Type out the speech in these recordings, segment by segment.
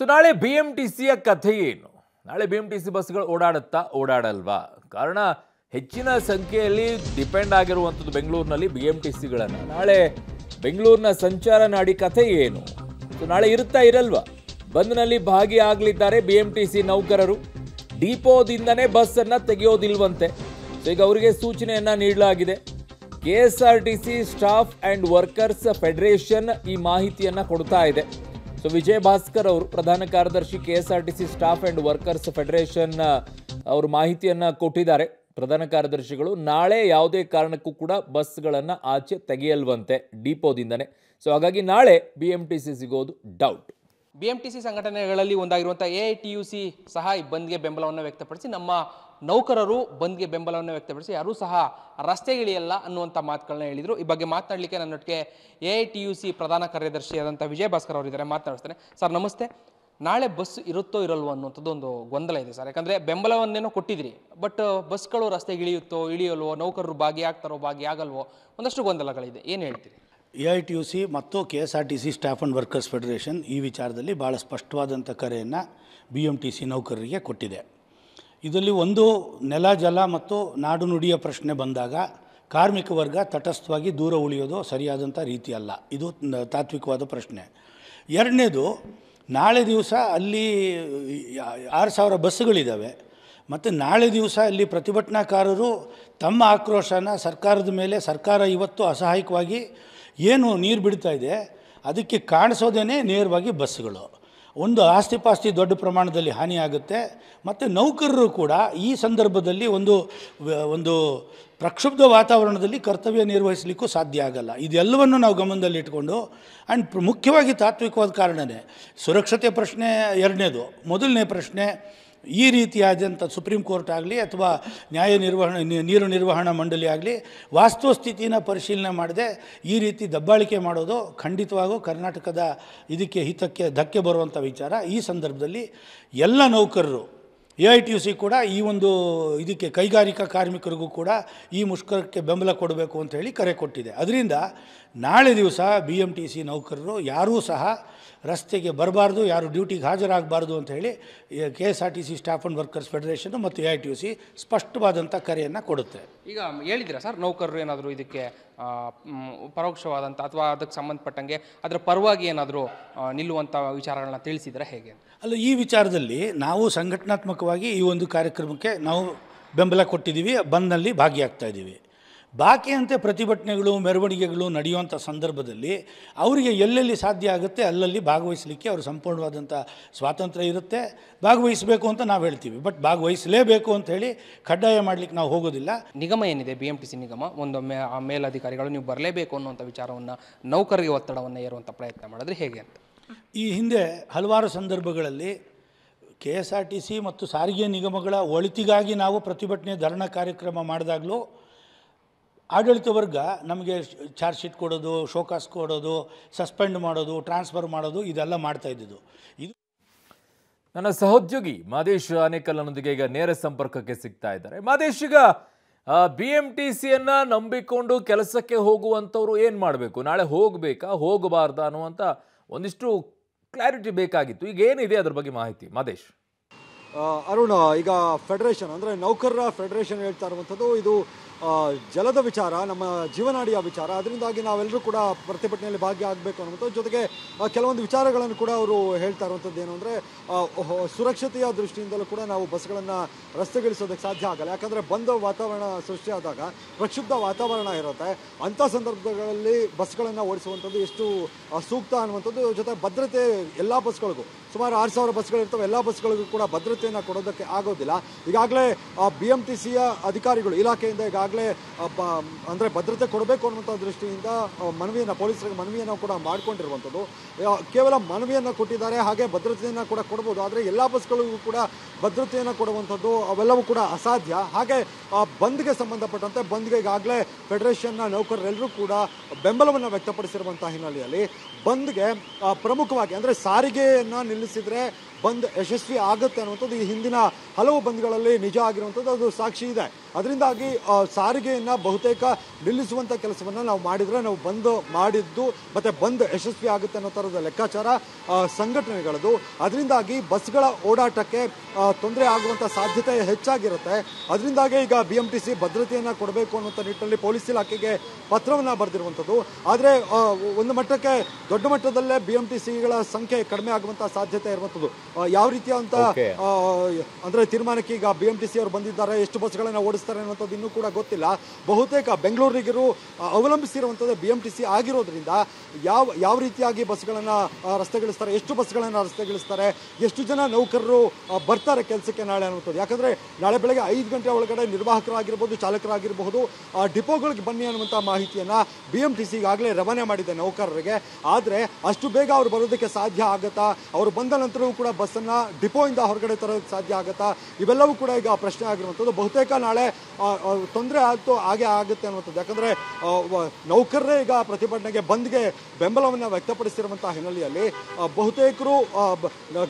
so ನಾಳೆ B M T ಸಿಯ ಕಥೆ ಏನು ನಾಳೆ ಬಿ ಎಂ ಟಿ ಸಿ ಬಸ್ಗಳು ಓಡಾಡುತ್ತಾ ಓಡಾಡಲ್ವಾ ಕಾರಣ ಹೆಚ್ಚಿನ ಸಂಖ್ಯೆಯಲ್ಲಿ ಡಿಪೆಂಡ್ ಆಗಿರುವಂಥದ್ದು ಬೆಂಗಳೂರಿನಲ್ಲಿ ಬಿ ಎಂ ಟಿ ಸಿಗಳನ್ನು ನಾಳೆ ಬೆಂಗಳೂರಿನ ಸಂಚಾರ ನಾಡಿ ಕಥೆ ಏನು ಸೊ ನಾಳೆ ಇರುತ್ತಾ ಇರಲ್ವಾ ಬಂದ್ನಲ್ಲಿ ಭಾಗಿಯಾಗಲಿದ್ದಾರೆ ಬಿ ಎಂ ಟಿ ಸಿ ನೌಕರರು ಡಿಪೋದಿಂದನೇ ಬಸ್ಸನ್ನು ತೆಗೆಯೋದಿಲ್ವಂತೆ ಈಗ ಅವರಿಗೆ ಸೂಚನೆಯನ್ನು ನೀಡಲಾಗಿದೆ K S R T C staff and workers federation ಈ ಮಾಹಿತಿಯನ್ನು ಕೊಡ್ತಾ ಇದೆ ಸೊ ವಿಜಯ ಭಾಸ್ಕರ್ ಅವರು ಪ್ರಧಾನ ಕಾರ್ಯದರ್ಶಿ K S R T C staff and workers federation ಅವರು ಮಾಹಿತಿಯನ್ನು ಕೊಟ್ಟಿದ್ದಾರೆ ಪ್ರಧಾನ ಕಾರ್ಯದರ್ಶಿಗಳು ನಾಳೆ ಯಾವುದೇ ಕಾರಣಕ್ಕೂ ಕೂಡ ಬಸ್ಗಳನ್ನು ಆಚೆ ತೆಗೆಯಲ್ವಂತೆ ಡಿಪೋದಿಂದನೇ ಸೊ ಹಾಗಾಗಿ ನಾಳೆ ಬಿ ಎಂ ಟಿ ಸಿ ಸಿಗೋದು doubt B M T C ಸಂಘಟನೆಗಳಲ್ಲಿ ಒಂದಾಗಿರುವಂಥ A I T U C ಸಹ ಈ ಬಂದ್ಗೆ ಬೆಂಬಲವನ್ನು ವ್ಯಕ್ತಪಡಿಸಿ ನಮ್ಮ ನೌಕರರು ಬಂದ್ಗೆ ಬೆಂಬಲವನ್ನು ವ್ಯಕ್ತಪಡಿಸಿ ಯಾರೂ ಸಹ ಇಳಿಯಲ್ಲ ಅನ್ನುವಂಥ ಮಾತುಗಳನ್ನ ಹೇಳಿದರು ಈ ಬಗ್ಗೆ ಮಾತನಾಡಲಿಕ್ಕೆ ನನ್ನೊಟ್ಟಿಗೆ A I T U C ಪ್ರಧಾನ ಕಾರ್ಯದರ್ಶಿ ಆದಂಥ ವಿಜಯ ಭಾಸ್ಕರ್ ಅವರಿದ್ದಾರೆ ಮಾತನಾಡ್ತಾರೆ ಸರ್ ನಮಸ್ತೆ ನಾಳೆ ಬಸ್ ಇರುತ್ತೋ ಇರಲ್ವೋ ಅನ್ನುವಂಥದ್ದು ಒಂದು ಗೊಂದಲ ಇದೆ ಸರ್ ಯಾಕಂದರೆ ಬೆಂಬಲವನ್ನೇನೋ ಕೊಟ್ಟಿದ್ರಿ ಬಟ್ ಬಸ್ಗಳು ಇಳಿಯುತ್ತೋ ಇಳಿಯಲ್ವೋ ನೌಕರರು ಭಾಗಿಯಾಗ್ತಾರೋ ಭಾಗಿಯಾಗಲ್ವೋ ಒಂದಷ್ಟು ಗೊಂದಲಗಳಿದೆ ಏನು ಹೇಳ್ತೀರಿ A I T U C ಮತ್ತು K S R T C staff and workers federation ಈ ವಿಚಾರದಲ್ಲಿ ಭಾಳ ಸ್ಪಷ್ಟವಾದಂಥ ಕರೆಯನ್ನು ಬಿ ಎಮ್ ಟಿ ಸಿ ನೌಕರರಿಗೆ ಕೊಟ್ಟಿದೆ ಇದರಲ್ಲಿ ಒಂದು ನೆಲ ಜಲ ಮತ್ತು ನಾಡು ನುಡಿಯ ಪ್ರಶ್ನೆ ಬಂದಾಗ ಕಾರ್ಮಿಕ ವರ್ಗ ತಟಸ್ಥವಾಗಿ ದೂರ ಉಳಿಯೋದು ಸರಿಯಾದಂಥ ರೀತಿ ಅಲ್ಲ ಇದು ತಾತ್ವಿಕವಾದ ಪ್ರಶ್ನೆ ಎರಡನೇದು ನಾಳೆ ದಿವಸ ಅಲ್ಲಿ ಆರು ಸಾವಿರ ಬಸ್ಸುಗಳಿದ್ದಾವೆ ಮತ್ತು ನಾಳೆ ದಿವಸ ಅಲ್ಲಿ ಪ್ರತಿಭಟನಾಕಾರರು ತಮ್ಮ ಆಕ್ರೋಶನ ಸರ್ಕಾರದ ಮೇಲೆ ಸರ್ಕಾರ ಇವತ್ತು ಅಸಹಾಯಕವಾಗಿ ಏನು ನೀರು ಬಿಡ್ತಾ ಇದೆ ಅದಕ್ಕೆ ಕಾಣಿಸೋದೇ ನೇರವಾಗಿ ಬಸ್ಗಳು ಒಂದು ಆಸ್ತಿಪಾಸ್ತಿ ದೊಡ್ಡ ಪ್ರಮಾಣದಲ್ಲಿ ಹಾನಿಯಾಗುತ್ತೆ ಮತ್ತು ನೌಕರರು ಕೂಡ ಈ ಸಂದರ್ಭದಲ್ಲಿ ಒಂದು ಒಂದು ಪ್ರಕ್ಷುಬ್ಧ ವಾತಾವರಣದಲ್ಲಿ ಕರ್ತವ್ಯ ನಿರ್ವಹಿಸಲಿಕ್ಕೂ ಸಾಧ್ಯ ಆಗಲ್ಲ ಇದೆಲ್ಲವನ್ನು ನಾವು ಗಮನದಲ್ಲಿಟ್ಕೊಂಡು ಆ್ಯಂಡ್ ಮುಖ್ಯವಾಗಿ ತಾತ್ವಿಕವಾದ ಕಾರಣವೇ ಸುರಕ್ಷತೆ ಪ್ರಶ್ನೆ ಎರಡನೇದು ಮೊದಲನೇ ಪ್ರಶ್ನೆ ಈ ರೀತಿಯಾದಂಥ ಸುಪ್ರೀಂ ಕೋರ್ಟ್ ಆಗಲಿ ಅಥವಾ ನ್ಯಾಯ ನಿರ್ವಹಣೆ ನೀರು ನಿರ್ವಹಣಾ ಮಂಡಳಿ ಆಗಲಿ ವಾಸ್ತುಸ್ಥಿತಿನ ಪರಿಶೀಲನೆ ಮಾಡದೆ ಈ ರೀತಿ ದಬ್ಬಾಳಿಕೆ ಮಾಡೋದು ಖಂಡಿತವಾಗೂ ಕರ್ನಾಟಕದ ಇದಕ್ಕೆ ಹಿತಕ್ಕೆ ಧಕ್ಕೆ ಬರುವಂಥ ವಿಚಾರ ಈ ಸಂದರ್ಭದಲ್ಲಿ ಎಲ್ಲ ನೌಕರರು A I T U C ಕೂಡ ಈ ಒಂದು ಇದಕ್ಕೆ ಕೈಗಾರಿಕಾ ಕಾರ್ಮಿಕರಿಗೂ ಕೂಡ ಈ ಮುಷ್ಕರಕ್ಕೆ ಬೆಂಬಲ ಕೊಡಬೇಕು ಅಂತ ಹೇಳಿ ಕರೆ ಕೊಟ್ಟಿದೆ ಅದರಿಂದ ನಾಳೆ ದಿವಸ ಬಿ ಎಮ್ ಟಿ ಸಿ ನೌಕರರು ಯಾರೂ ಸಹ ರಸ್ತೆಗೆ ಬರಬಾರ್ದು ಯಾರು ಡ್ಯೂಟಿಗೆ ಹಾಜರಾಗಬಾರ್ದು ಅಂತ ಹೇಳಿ K S R T C staff and workers federation ಮತ್ತು A I T U C ಸ್ಪಷ್ಟವಾದಂಥ ಕರೆಯನ್ನು ಕೊಡುತ್ತೆ ಈಗ ಹೇಳಿದ್ದೀರಾ ಸರ್ ನೌಕರರು ಏನಾದರೂ ಇದಕ್ಕೆ ಪರೋಕ್ಷವಾದಂಥ ಅಥವಾ ಅದಕ್ಕೆ ಸಂಬಂಧಪಟ್ಟಂಗೆ ಅದರ ಪರವಾಗಿ ಏನಾದರೂ ನಿಲ್ಲುವಂಥ ವಿಚಾರಗಳನ್ನ ತಿಳಿಸಿದರೆ ಹೇಗೆ ಅಲ್ಲ ಈ ವಿಚಾರದಲ್ಲಿ ನಾವು ಸಂಘಟನಾತ್ಮಕವಾಗಿ ಈ ಒಂದು ಕಾರ್ಯಕ್ರಮಕ್ಕೆ ನಾವು ಬೆಂಬಲ ಕೊಟ್ಟಿದ್ದೀವಿ ಬಂದ್ನಲ್ಲಿ ಭಾಗಿಯಾಗ್ತಾ ಇದ್ದೀವಿ ಬಾಕಿಯಂತೆ ಪ್ರತಿಭಟನೆಗಳು ಮೆರವಣಿಗೆಗಳು ನಡೆಯುವಂಥ ಸಂದರ್ಭದಲ್ಲಿ ಅವರಿಗೆ ಎಲ್ಲೆಲ್ಲಿ ಸಾಧ್ಯ ಆಗುತ್ತೆ ಅಲ್ಲಲ್ಲಿ ಭಾಗವಹಿಸಲಿಕ್ಕೆ ಅವರು ಸಂಪೂರ್ಣವಾದಂಥ ಸ್ವಾತಂತ್ರ್ಯ ಇರುತ್ತೆ ಭಾಗವಹಿಸಬೇಕು ಅಂತ ನಾವು ಹೇಳ್ತೀವಿ ಬಟ್ ಭಾಗವಹಿಸಲೇಬೇಕು ಅಂತ ಹೇಳಿ ಕಡ್ಡಾಯ ಮಾಡಲಿಕ್ಕೆ ನಾವು ಹೋಗೋದಿಲ್ಲ ನಿಗಮ ಏನಿದೆ ಬಿ ಎಂ ಟಿ ಸಿ ನಿಗಮ ಒಂದೊಮ್ಮೆ ಆ ಮೇಲಧಿಕಾರಿಗಳು ನೀವು ಬರಲೇಬೇಕು ಅನ್ನುವಂಥ ವಿಚಾರವನ್ನು ನೌಕರಿಗೆ ಒತ್ತಡವನ್ನು ಏರುವಂಥ ಪ್ರಯತ್ನ ಮಾಡಿದ್ರೆ ಹೇಗೆ ಅಂತ ಈ ಹಿಂದೆ ಹಲವಾರು ಸಂದರ್ಭಗಳಲ್ಲಿ K S R T C ಮತ್ತು ಸಾರಿಗೆ ನಿಗಮಗಳ ಒಳಿತಿಗಾಗಿ ನಾವು ಪ್ರತಿಭಟನೆ ಧರಣಾ ಕಾರ್ಯಕ್ರಮ ಮಾಡಿದಾಗಲೂ ಆಡಳಿತ ವರ್ಗ ನಮಗೆ ಚಾರ್ಜ್ ಶೀಟ್ ಕೊಡೋದು ಶೋಕಾಸ್ ಕೊಡೋದು ಸಸ್ಪೆಂಡ್ ಮಾಡೋದು ಟ್ರಾನ್ಸ್ಫರ್ ಮಾಡೋದು ಇದೆಲ್ಲ ಮಾಡ್ತಾ ಇದ್ದಿದ್ದು ಇದು ನನ್ನ ಸಹೋದ್ಯೋಗಿ ಮಾದೇಶ್ ಆನೇಕಲ್ನೊಂದಿಗೆ ಈಗ ನೇರ ಸಂಪರ್ಕಕ್ಕೆ ಸಿಗ್ತಾ ಇದ್ದಾರೆ ಮಾದೇಶ್ ಈಗ ಬಿ ಎಂ ಟಿ ಸಿಯನ್ನು ನಂಬಿಕೊಂಡು ಕೆಲಸಕ್ಕೆ ಹೋಗುವಂಥವ್ರು ಏನು ಮಾಡಬೇಕು ನಾಳೆ ಹೋಗಬೇಕಾ ಹೋಗಬಾರ್ದ ಅನ್ನುವಂಥ ಒಂದಿಷ್ಟು ಕ್ಲಾರಿಟಿ ಬೇಕಾಗಿತ್ತು ಈಗ ಏನಿದೆ ಅದ್ರ ಬಗ್ಗೆ ಮಾಹಿತಿ ಮಾದೇಶ್ ಅರುಣ ಈಗ ಫೆಡರೇಷನ್ ಅಂದರೆ ನೌಕರರ ಫೆಡರೇಷನ್ ಹೇಳ್ತಾ ಇರುವಂಥದ್ದು ಇದು ಜಲದ ವಿಚಾರ ನಮ್ಮ ಜೀವನಾಡಿಯ ವಿಚಾರ ಅದರಿಂದಾಗಿ ನಾವೆಲ್ಲರೂ ಕೂಡ ಪ್ರತಿಭಟನೆಯಲ್ಲಿ ಭಾಗಿಯಾಗಬೇಕು ಆಗಬೇಕು ಅನ್ನುವಂಥದ್ದು ಜೊತೆಗೆ ಕೆಲವೊಂದು ವಿಚಾರಗಳನ್ನು ಕೂಡ ಅವರು ಹೇಳ್ತಾ ಇರುವಂಥದ್ದು ಏನು ಅಂದರೆ ಸುರಕ್ಷತೆಯ ದೃಷ್ಟಿಯಿಂದಲೂ ಕೂಡ ನಾವು ಬಸ್ಗಳನ್ನು ರಸ್ತೆಗಿಳಿಸೋದಕ್ಕೆ ಸಾಧ್ಯ ಆಗಲ್ಲ ಯಾಕಂದರೆ ಬಂದ ವಾತಾವರಣ ಸೃಷ್ಟಿಯಾದಾಗ ಪ್ರಕ್ಷುಬ್ಧ ವಾತಾವರಣ ಇರುತ್ತೆ ಅಂಥ ಸಂದರ್ಭಗಳಲ್ಲಿ ಬಸ್ಗಳನ್ನು ಓಡಿಸುವಂಥದ್ದು ಎಷ್ಟು ಸೂಕ್ತ ಅನ್ನುವಂಥದ್ದು ಜೊತೆ ಭದ್ರತೆ ಎಲ್ಲ ಬಸ್ಗಳಿಗೂ ಸುಮಾರು ಆರು ಸಾವಿರ ಬಸ್ಗಳಿರ್ತವೆ ಎಲ್ಲ ಬಸ್ಗಳಿಗೂ ಕೂಡ ಭದ್ರತೆಯನ್ನು ಕೊಡೋದಕ್ಕೆ ಆಗೋದಿಲ್ಲ ಈಗಾಗಲೇ ಬಿ ಎಂ ಟಿ ಸಿಯ ಅಧಿಕಾರಿಗಳು ಇಲಾಖೆಯಿಂದ ಈಗ ಈಗಾಗಲೇ ಅಂದರೆ ಭದ್ರತೆ ಕೊಡಬೇಕು ಅನ್ನುವಂಥ ದೃಷ್ಟಿಯಿಂದ ಮನವಿಯನ್ನು ಪೊಲೀಸರಿಗೆ ಮನವಿಯನ್ನು ಕೂಡ ಮಾಡಿಕೊಂಡಿರುವಂಥದ್ದು ಕೇವಲ ಮನವಿಯನ್ನು ಕೊಟ್ಟಿದ್ದಾರೆ ಹಾಗೆ ಭದ್ರತೆಯನ್ನು ಕೂಡ ಕೊಡ್ಬೋದು ಆದರೆ ಎಲ್ಲ ಬಸ್ಗಳಿಗೂ ಕೂಡ ಭದ್ರತೆಯನ್ನು ಕೊಡುವಂಥದ್ದು ಅವೆಲ್ಲವೂ ಕೂಡ ಅಸಾಧ್ಯ ಹಾಗೆ ಬಂದ್ಗೆ ಸಂಬಂಧಪಟ್ಟಂತೆ ಬಂದ್ಗೆ ಈಗಾಗಲೇ ಫೆಡರೇಷನ್ನ ನೌಕರರೆಲ್ಲರೂ ಕೂಡ ಬೆಂಬಲವನ್ನು ವ್ಯಕ್ತಪಡಿಸಿರುವಂಥ ಹಿನ್ನೆಲೆಯಲ್ಲಿ ಬಂದ್ಗೆ ಪ್ರಮುಖವಾಗಿ ಅಂದರೆ ಸಾರಿಗೆಯನ್ನು ನಿಲ್ಲಿಸಿದರೆ ಬಂದ್ ಯಶಸ್ವಿ ಆಗುತ್ತೆ ಅನ್ನುವಂಥದ್ದು ಈ ಹಿಂದಿನ ಹಲವು ಬಂದ್ಗಳಲ್ಲಿ ನಿಜ ಆಗಿರುವಂಥದ್ದು ಅದು ಸಾಕ್ಷಿ ಇದೆ ಅದರಿಂದಾಗಿ ಸಾರಿಗೆಯನ್ನು ಬಹುತೇಕ ನಿಲ್ಲಿಸುವಂಥ ಕೆಲಸವನ್ನು ನಾವು ಮಾಡಿದರೆ ನಾವು ಬಂದ್ ಮಾಡಿದ್ದು ಮತ್ತು ಬಂದ್ ಯಶಸ್ವಿ ಆಗುತ್ತೆ ಅನ್ನೋ ಥರದ ಲೆಕ್ಕಾಚಾರ ಸಂಘಟನೆಗಳದು ಅದರಿಂದಾಗಿ ಬಸ್ಗಳ ಓಡಾಟಕ್ಕೆ ತೊಂದರೆ ಆಗುವಂತ ಸಾಧ್ಯತೆ ಹೆಚ್ಚಾಗಿರುತ್ತೆ ಅದರಿಂದಾಗಿ ಈಗ ಬಿ ಎಂ ಟಿ ಸಿ ಭದ್ರತೆಯನ್ನು ಕೊಡಬೇಕು ಅನ್ನುವಂಥ ನಿಟ್ಟಿನಲ್ಲಿ ಪೊಲೀಸ್ ಇಲಾಖೆಗೆ ಪತ್ರವನ್ನು ಬರೆದಿರುವಂಥದ್ದು ಆದರೆ ಒಂದು ಮಟ್ಟಕ್ಕೆ ದೊಡ್ಡ ಮಟ್ಟದಲ್ಲೇ ಬಿ ಎಂ ಟಿ ಸಿಗಳ ಸಂಖ್ಯೆ ಕಡಿಮೆ ಆಗುವಂಥ ಸಾಧ್ಯತೆ ಇರುವಂಥದ್ದು ಯಾವ ರೀತಿಯಾದಂಥ ಅಂದ್ರೆ ತೀರ್ಮಾನಕ್ಕೆ ಈಗ ಬಿ ಎಂ ಟಿ ಸಿ ಅವರು ಬಂದಿದ್ದಾರೆ ಎಷ್ಟು ಬಸ್ಗಳನ್ನು ಓಡಿಸ್ತಾರೆ ಅನ್ನುವಂಥದ್ದು ಇನ್ನೂ ಕೂಡ ಗೊತ್ತಿಲ್ಲ ಬಹುತೇಕ ಬೆಂಗಳೂರಿಗರು ಅವಲಂಬಿಸಿರುವಂಥದ್ದು ಬಿ ಎಂ ಟಿ ಸಿ ಆಗಿರೋದ್ರಿಂದ ಯಾವ ಯಾವ ರೀತಿಯಾಗಿ ಬಸ್ಗಳನ್ನು ರಸ್ತೆಗಳಿಸ್ತಾರೆ ಎಷ್ಟು ಬಸ್ಗಳನ್ನು ರಸ್ತೆಗಿಳಿಸ್ತಾರೆ ಎಷ್ಟು ಜನ ನೌಕರರು ಬರ್ತಾರೆ ಅವರ ಕೆಲಸಕ್ಕೆ ನಾಳೆ ಅನ್ನುವಂಥದ್ದು ಯಾಕಂದರೆ ನಾಳೆ ಬೆಳಗ್ಗೆ ಐದು ಗಂಟೆ ಒಳಗಡೆ ನಿರ್ವಾಹಕರಾಗಿರ್ಬೋದು ಚಾಲಕರಾಗಿರಬಹುದು ಆ ಡಿಪೋಗಳಿಗೆ ಬನ್ನಿ ಅನ್ನುವಂಥ ಮಾಹಿತಿಯನ್ನು ಬಿ ಎಮ್ ಟಿ ಸಿ ರವಾನೆ ಮಾಡಿದೆ ನೌಕರರಿಗೆ ಆದರೆ ಅಷ್ಟು ಬೇಗ ಅವರು ಬರೋದಕ್ಕೆ ಸಾಧ್ಯ ಆಗತ್ತಾ ಅವರು ಬಂದ ನಂತರವೂ ಕೂಡ ಬಸ್ಸನ್ನು ಡಿಪೋಯಿಂದ ಹೊರಗಡೆ ತರೋದಕ್ಕೆ ಸಾಧ್ಯ ಆಗತ್ತಾ ಇವೆಲ್ಲವೂ ಕೂಡ ಈಗ ಪ್ರಶ್ನೆ ಆಗಿರುವಂಥದ್ದು ಬಹುತೇಕ ನಾಳೆ ತೊಂದರೆ ಆಯಿತು ಹಾಗೆ ಆಗುತ್ತೆ ಅನ್ನುವಂಥದ್ದು ಯಾಕಂದರೆ ನೌಕರರೇ ಈಗ ಪ್ರತಿಭಟನೆಗೆ ಬಂದ್ಗೆ ಬೆಂಬಲವನ್ನು ವ್ಯಕ್ತಪಡಿಸಿರುವಂಥ ಹಿನ್ನೆಲೆಯಲ್ಲಿ ಬಹುತೇಕರು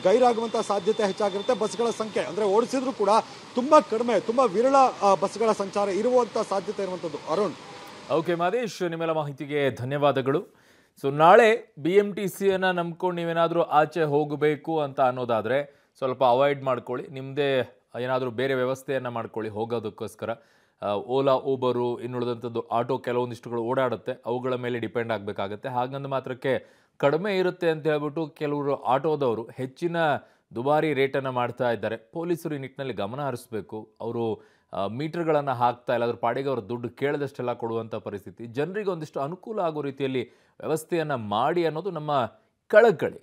ಗೈರಾಗುವಂಥ ಸಾಧ್ಯತೆ ಹೆಚ್ಚಾಗಿರುತ್ತೆ ಬಸ್ಗಳ ಸಂಖ್ಯೆ ಅಂದರೆ ಓಡಿಸಿದ್ರು ಕೂಡ ತುಂಬ ಕಡಿಮೆ ತುಂಬ ವಿರಳ ಬಸ್ಗಳ ಸಂಚಾರ ಇರುವಂಥ ಸಾಧ್ಯತೆ ಇರುವಂಥದ್ದು ಅರುಣ್ ಓಕೆ ಮಹೇಶ್ ನಿಮ್ಮೆಲ್ಲ ಮಾಹಿತಿಗೆ ಧನ್ಯವಾದಗಳು ಸೊ ನಾಳೆ ಬಿ ಎಂ ಟಿ ಸಿಯನ್ನು ನಂಬ್ಕೊಂಡು ನೀವೇನಾದರೂ ಆಚೆ ಹೋಗಬೇಕು ಅಂತ ಅನ್ನೋದಾದರೆ ಸ್ವಲ್ಪ ಅವಾಯ್ಡ್ ಮಾಡ್ಕೊಳ್ಳಿ ನಿಮ್ಮದೇ ಏನಾದರೂ ಬೇರೆ ವ್ಯವಸ್ಥೆಯನ್ನು ಮಾಡ್ಕೊಳ್ಳಿ ಹೋಗೋದಕ್ಕೋಸ್ಕರ ಓಲಾ ಊಬರು ಇನ್ನುಳಿದಂಥದ್ದು ಆಟೋ ಕೆಲವೊಂದಿಷ್ಟುಗಳು ಓಡಾಡುತ್ತೆ ಅವುಗಳ ಮೇಲೆ ಡಿಪೆಂಡ್ ಆಗಬೇಕಾಗತ್ತೆ ಹಾಗಂದು ಮಾತ್ರಕ್ಕೆ ಕಡಿಮೆ ಇರುತ್ತೆ ಅಂತ ಹೇಳ್ಬಿಟ್ಟು ಕೆಲವರು ಆಟೋದವರು ಹೆಚ್ಚಿನ ದುಬಾರಿ ರೇಟನ್ನು ಮಾಡ್ತಾ ಇದ್ದಾರೆ ಪೊಲೀಸರು ಈ ನಿಟ್ಟಿನಲ್ಲಿ ಗಮನ ಹರಿಸಬೇಕು ಅವರು ಮೀಟರ್ಗಳನ್ನು ಹಾಕ್ತಾ ಇಲ್ಲ ಅದ್ರ ಪಾಡಿಗೆ ಅವರು ದುಡ್ಡು ಕೇಳದಷ್ಟೆಲ್ಲ ಕೊಡುವಂಥ ಪರಿಸ್ಥಿತಿ ಜನರಿಗೆ ಒಂದಿಷ್ಟು ಅನುಕೂಲ ಆಗೋ ರೀತಿಯಲ್ಲಿ ವ್ಯವಸ್ಥೆಯನ್ನು ಮಾಡಿ ಅನ್ನೋದು ನಮ್ಮ ಕಳಕಳಿ